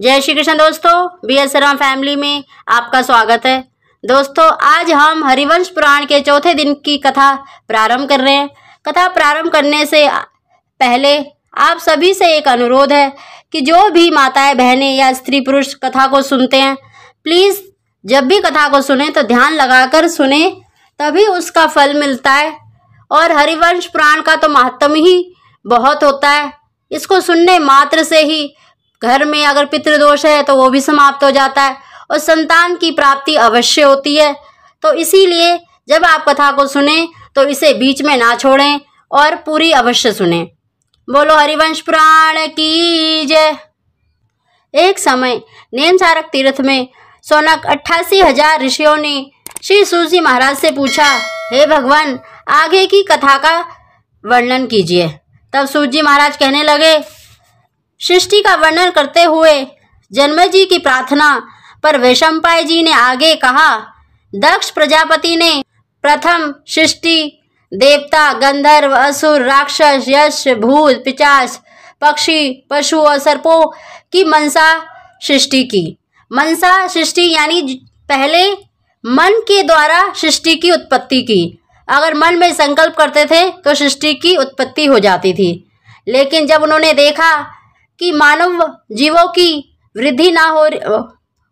जय श्री कृष्ण दोस्तों B S Ram family में आपका स्वागत है दोस्तों आज हम हरिवंश पुराण के चौथे दिन की कथा प्रारंभ कर रहे हैं कथा प्रारंभ करने से पहले आप सभी से एक अनुरोध है कि जो भी माताएं बहनें या स्त्री पुरुष कथा को सुनते हैं प्लीज़ जब भी कथा को सुने तो ध्यान लगाकर सुने तभी उसका फल मिलता है और हरिवंश पुराण का तो महत्व ही बहुत होता है इसको सुनने मात्र से ही घर में अगर पितृदोष है तो वो भी समाप्त हो जाता है और संतान की प्राप्ति अवश्य होती है तो इसीलिए जब आप कथा को सुने तो इसे बीच में ना छोड़ें और पूरी अवश्य सुने बोलो हरिवंश पुराण की जय एक समय नेमसारक तीर्थ में सोनक अट्ठासी हजार ऋषियों ने श्री सूजी महाराज से पूछा हे hey भगवान आगे की कथा का वर्णन कीजिए तब सूजी महाराज कहने लगे सृष्टि का वर्णन करते हुए जन्म जी की प्रार्थना पर वैशंपाई जी ने आगे कहा दक्ष प्रजापति ने प्रथम सृष्टि देवता गंधर्व असुर राक्षस यश भूत पिचास पक्षी पशु और सर्पों की मनसा सृष्टि की मनसा सृष्टि यानी पहले मन के द्वारा सृष्टि की उत्पत्ति की अगर मन में संकल्प करते थे तो सृष्टि की उत्पत्ति हो जाती थी लेकिन जब उन्होंने देखा कि मानव जीवों की वृद्धि ना हो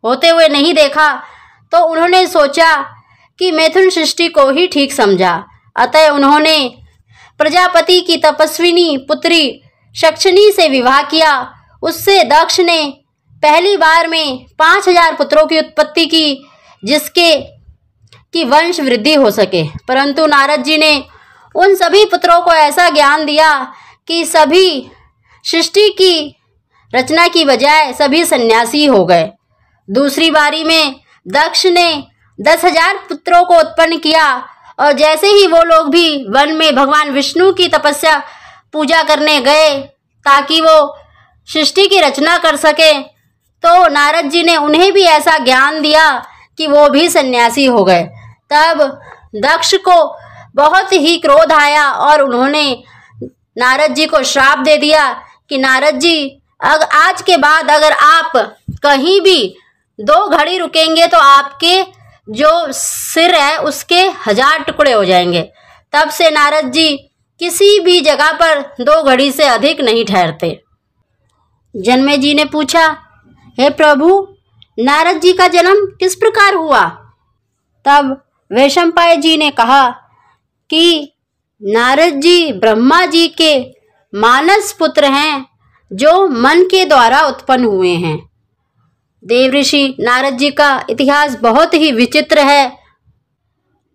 होते हुए नहीं देखा तो उन्होंने सोचा कि मैथुन सृष्टि को ही ठीक समझा अतः उन्होंने प्रजापति की तपस्विनी पुत्री शक्षणी से विवाह किया उससे दक्ष ने पहली बार में पाँच हजार पुत्रों की उत्पत्ति की जिसके की वंश वृद्धि हो सके परंतु नारद जी ने उन सभी पुत्रों को ऐसा ज्ञान दिया कि सभी सृष्टि की रचना की बजाय सभी सन्यासी हो गए दूसरी बारी में दक्ष ने दस हजार पुत्रों को उत्पन्न किया और जैसे ही वो लोग भी वन में भगवान विष्णु की तपस्या पूजा करने गए ताकि वो सृष्टि की रचना कर सके तो नारद जी ने उन्हें भी ऐसा ज्ञान दिया कि वो भी सन्यासी हो गए तब दक्ष को बहुत ही क्रोध आया और उन्होंने नारद जी को श्राप दे दिया कि नारद जी अग आज के बाद अगर आप कहीं भी दो घड़ी रुकेंगे तो आपके जो सिर है उसके हजार टुकड़े हो जाएंगे तब से नारद जी किसी भी जगह पर दो घड़ी से अधिक नहीं ठहरते जन्मे जी ने पूछा हे प्रभु नारद जी का जन्म किस प्रकार हुआ तब वैशंपाय जी ने कहा कि नारद जी ब्रह्मा जी के मानस पुत्र हैं जो मन के द्वारा उत्पन्न हुए हैं देव ऋषि नारद जी का इतिहास बहुत ही विचित्र है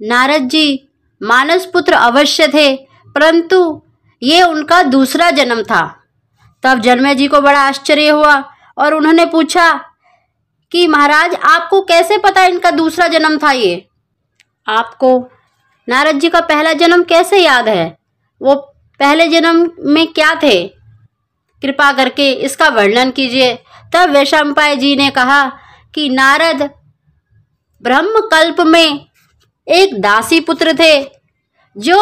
नारद जी मानस पुत्र अवश्य थे परंतु ये उनका दूसरा जन्म था तब जन्मे जी को बड़ा आश्चर्य हुआ और उन्होंने पूछा कि महाराज आपको कैसे पता इनका दूसरा जन्म था ये आपको नारद जी का पहला जन्म कैसे याद है वो पहले जन्म में क्या थे कृपा करके इसका वर्णन कीजिए तब वैशंपाय जी ने कहा कि नारद ब्रह्मकल्प में एक दासी पुत्र थे जो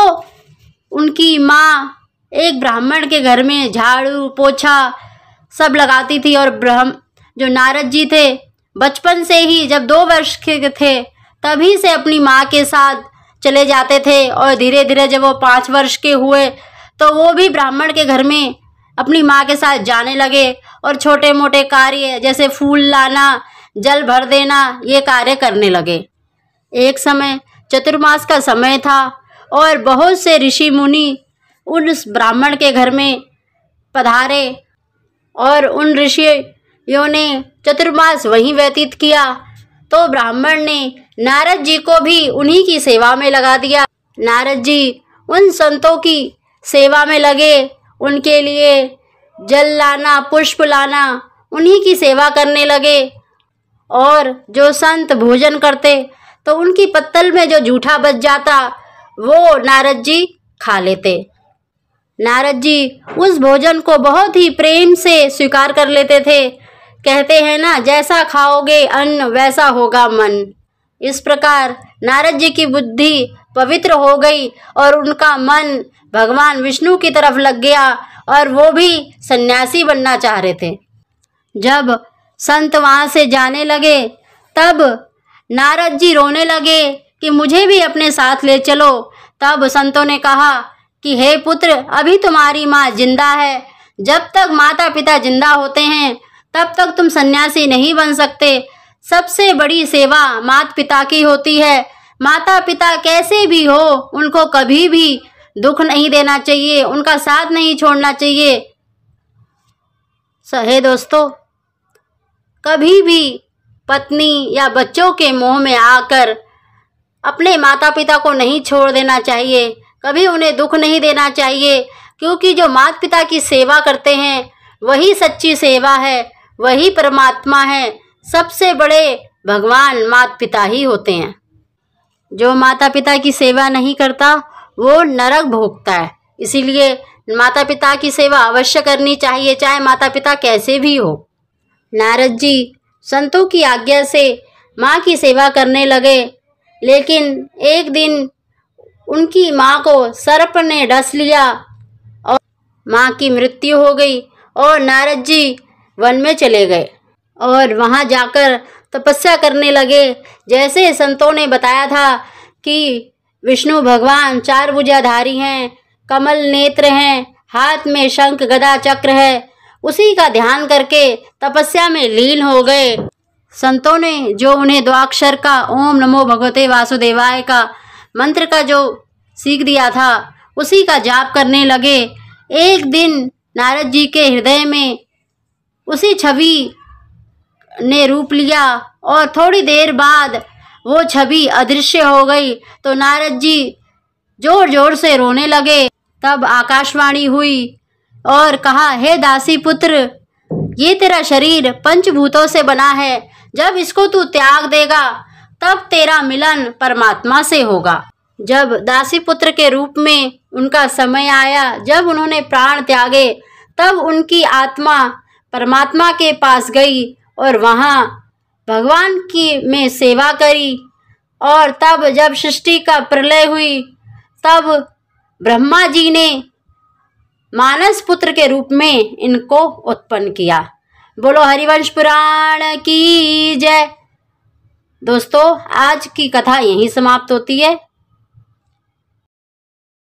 उनकी माँ एक ब्राह्मण के घर में झाड़ू पोछा सब लगाती थी और ब्रह्म जो नारद जी थे बचपन से ही जब दो वर्ष के थे तभी से अपनी माँ के साथ चले जाते थे और धीरे धीरे जब वो पाँच वर्ष के हुए तो वो भी ब्राह्मण के घर में अपनी माँ के साथ जाने लगे और छोटे मोटे कार्य जैसे फूल लाना जल भर देना ये कार्य करने लगे एक समय चतुर्मास का समय था और बहुत से ऋषि मुनि उन ब्राह्मण के घर में पधारे और उन ऋषियों ने चतुर्मास वहीं व्यतीत किया तो ब्राह्मण ने नारद जी को भी उन्हीं की सेवा में लगा दिया नारद जी उन संतों की सेवा में लगे उनके लिए जल लाना पुष्प लाना उन्हीं की सेवा करने लगे और जो संत भोजन करते तो उनकी पत्तल में जो जूठा बच जाता वो नारद जी खा लेते नारद जी उस भोजन को बहुत ही प्रेम से स्वीकार कर लेते थे कहते हैं ना जैसा खाओगे अन्न वैसा होगा मन इस प्रकार नारद जी की बुद्धि पवित्र हो गई और उनका मन भगवान विष्णु की तरफ लग गया और वो भी सन्यासी बनना चाह रहे थे जब संत वहाँ से जाने लगे तब नारद जी रोने लगे कि मुझे भी अपने साथ ले चलो तब संतों ने कहा कि हे पुत्र अभी तुम्हारी माँ जिंदा है जब तक माता पिता जिंदा होते हैं तब तक तुम सन्यासी नहीं बन सकते सबसे बड़ी सेवा माता पिता की होती है माता पिता कैसे भी हो उनको कभी भी दुख नहीं देना चाहिए उनका साथ नहीं छोड़ना चाहिए सहे दोस्तों कभी भी पत्नी या बच्चों के मुंह में आकर अपने माता पिता को नहीं छोड़ देना चाहिए कभी उन्हें दुख नहीं देना चाहिए क्योंकि जो माता पिता की सेवा करते हैं वही सच्ची सेवा है वही परमात्मा है सबसे बड़े भगवान माता पिता ही होते हैं जो माता पिता की सेवा नहीं करता वो नरक भोगता है इसीलिए माता पिता की सेवा अवश्य करनी चाहिए चाहे माता पिता कैसे भी हो नारद जी संतों की आज्ञा से माँ की सेवा करने लगे लेकिन एक दिन उनकी माँ को सर्प ने डस लिया और माँ की मृत्यु हो गई और नारद जी वन में चले गए और वहाँ जाकर तपस्या करने लगे जैसे संतों ने बताया था कि विष्णु भगवान चार भुजाधारी हैं कमल नेत्र हैं हाथ में शंख गदा चक्र है उसी का ध्यान करके तपस्या में लीन हो गए संतों ने जो उन्हें द्वाक्षर का ओम नमो भगवते वासुदेवाय का मंत्र का जो सीख दिया था उसी का जाप करने लगे एक दिन नारद जी के हृदय में उसी छवि ने रूप लिया और थोड़ी देर बाद वो छवि अदृश्य हो गई तो नारद जी जोर जोर से रोने लगे तब आकाशवाणी हुई और कहा हे दासी पुत्र ये तेरा शरीर पंचभूतों से बना है जब इसको तू त्याग देगा तब तेरा मिलन परमात्मा से होगा जब दासी पुत्र के रूप में उनका समय आया जब उन्होंने प्राण त्यागे तब उनकी आत्मा परमात्मा के पास गई और वहाँ भगवान की में सेवा करी और तब जब सृष्टि का प्रलय हुई तब ब्रह्मा जी ने मानस पुत्र के रूप में इनको उत्पन्न किया बोलो हरिवंश पुराण की जय दोस्तों आज की कथा यहीं समाप्त होती है